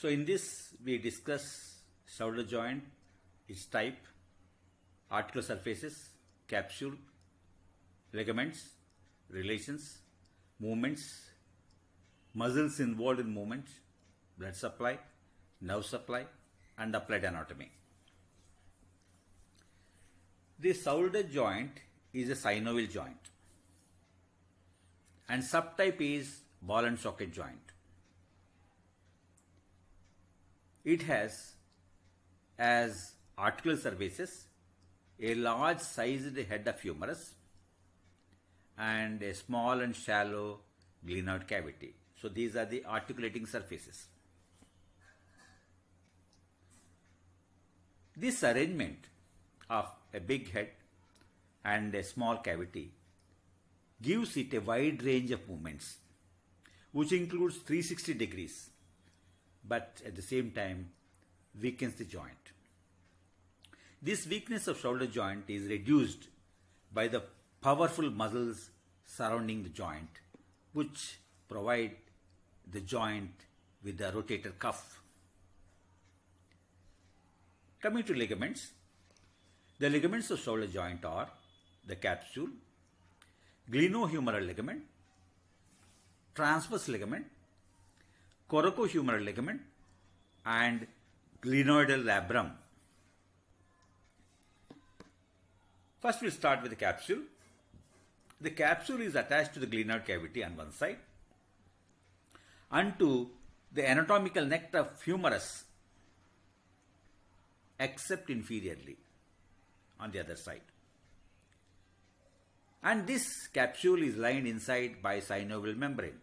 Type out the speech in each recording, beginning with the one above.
So in this we discuss shoulder joint, its type, articular surfaces, capsule, ligaments, relations, movements, muscles involved in movement, blood supply, nerve supply and applied anatomy. The shoulder joint is a synovial joint and subtype is ball and socket joint. It has as articular surfaces a large sized head of humerus and a small and shallow glenoid cavity. So these are the articulating surfaces. This arrangement of a big head and a small cavity gives it a wide range of movements which includes 360 degrees but at the same time weakens the joint. This weakness of shoulder joint is reduced by the powerful muscles surrounding the joint which provide the joint with the rotator cuff. Coming to ligaments, the ligaments of shoulder joint are the capsule, glenohumeral ligament, transverse ligament, coracohumeral ligament and glenoidal labrum. First we'll start with the capsule. The capsule is attached to the glenoid cavity on one side and to the anatomical neck of humerus except inferiorly on the other side. And this capsule is lined inside by synovial membrane.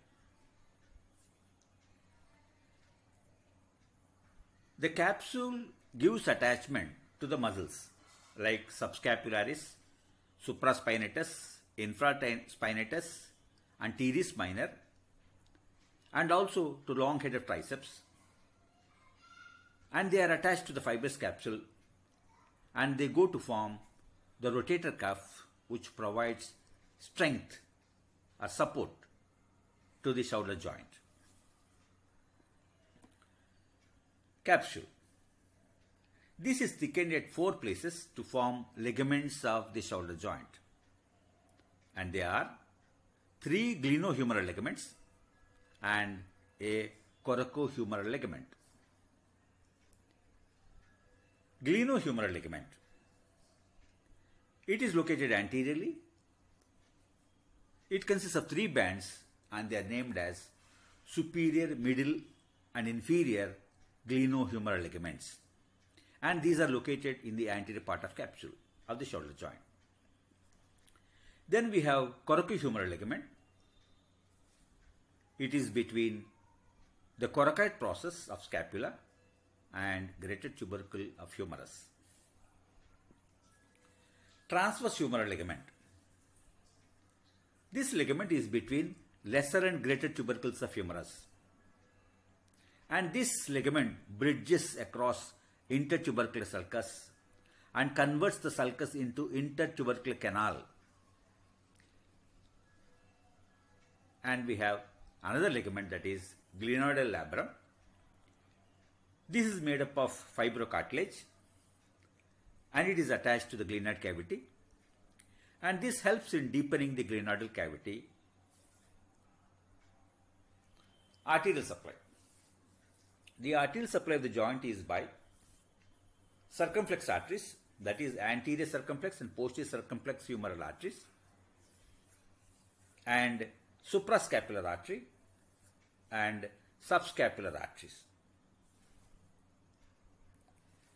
The capsule gives attachment to the muscles like subscapularis, supraspinatus, infraspinatus, anterior minor and also to long head of triceps and they are attached to the fibrous capsule and they go to form the rotator cuff which provides strength or support to the shoulder joint. capsule. This is thickened at four places to form ligaments of the shoulder joint. And they are three glenohumeral ligaments and a coracohumeral ligament. Glenohumeral ligament. It is located anteriorly. It consists of three bands and they are named as superior, middle and inferior glenohumeral ligaments. And these are located in the anterior part of capsule of the shoulder joint. Then we have coracohumeral ligament. It is between the coracoid process of scapula and greater tubercle of humerus. Transverse humeral ligament. This ligament is between lesser and greater tubercles of humerus and this ligament bridges across intertubercular sulcus and converts the sulcus into intertubercular canal. And we have another ligament that is glenoidal labrum. This is made up of fibrocartilage and it is attached to the glenoid cavity and this helps in deepening the glenoidal cavity. Arterial supply. The arterial supply of the joint is by circumflex arteries, that is anterior circumflex and posterior circumflex humeral arteries, and suprascapular artery and subscapular arteries.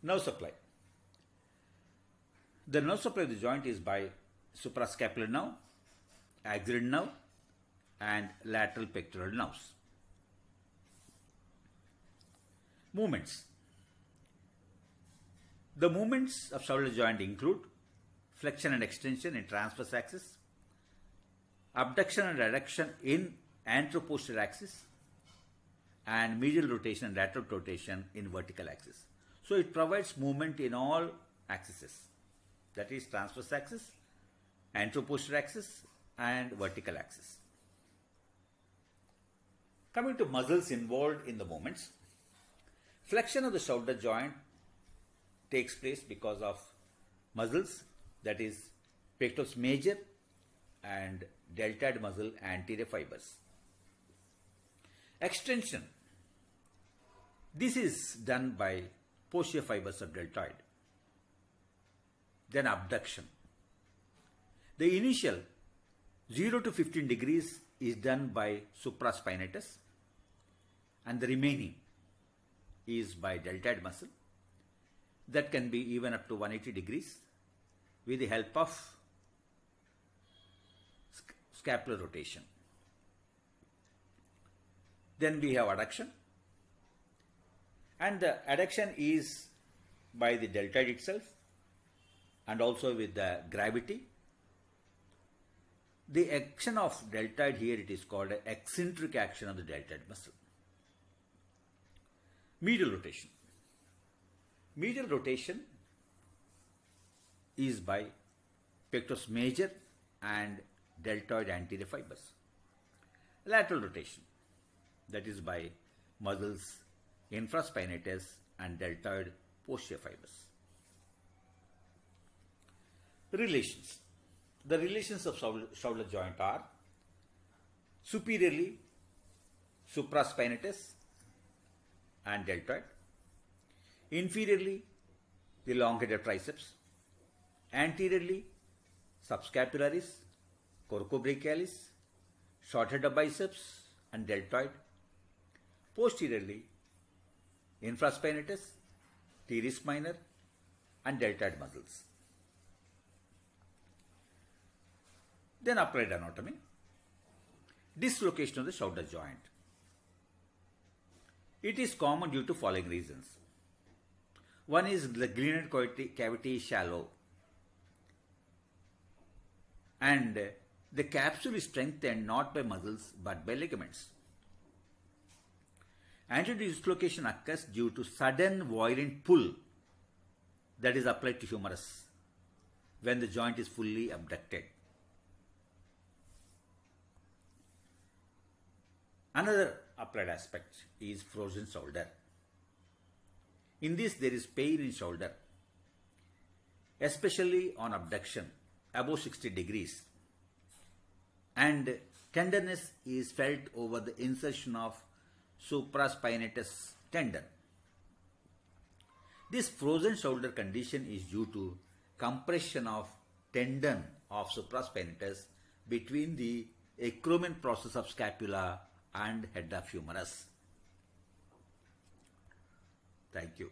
Nerve supply. The nerve supply of the joint is by suprascapular nerve, axillary nerve, and lateral pectoral nerves. Movements. The movements of shoulder joint include flexion and extension in transverse axis, abduction and adduction in anteroposterior axis, and medial rotation and lateral rotation in vertical axis. So it provides movement in all axes, that is transverse axis, anteroposterior axis, and vertical axis. Coming to muscles involved in the movements, Flexion of the shoulder joint takes place because of muscles that is pectoralis major and deltoid muscle anterior fibers. Extension. This is done by posterior fibers of deltoid. Then abduction. The initial 0 to 15 degrees is done by supraspinatus and the remaining is by deltoid muscle that can be even up to 180 degrees with the help of sc scapular rotation. Then we have adduction and the adduction is by the deltoid itself and also with the gravity. The action of deltoid here it is called eccentric action of the deltoid muscle medial rotation. Medial rotation is by pectoris major and deltoid anterior fibers. Lateral rotation that is by muscles infraspinatus and deltoid posterior fibers. Relations. The relations of shoulder joint are superiorly supraspinatus and deltoid. Inferiorly, the long of triceps. Anteriorly, subscapularis, coracobrachialis, short-headed biceps and deltoid. Posteriorly, infraspinatus, teres minor and deltoid muscles. Then applied anatomy. Dislocation of the shoulder joint. It is common due to following reasons. One is the glenoid cavity is shallow and the capsule is strengthened not by muscles but by ligaments. Anterior dislocation occurs due to sudden violent pull that is applied to humerus when the joint is fully abducted. Another applied aspect is frozen shoulder. In this there is pain in shoulder, especially on abduction above 60 degrees and tenderness is felt over the insertion of supraspinatus tendon. This frozen shoulder condition is due to compression of tendon of supraspinatus between the acromion process of scapula and head of humerus. Thank you.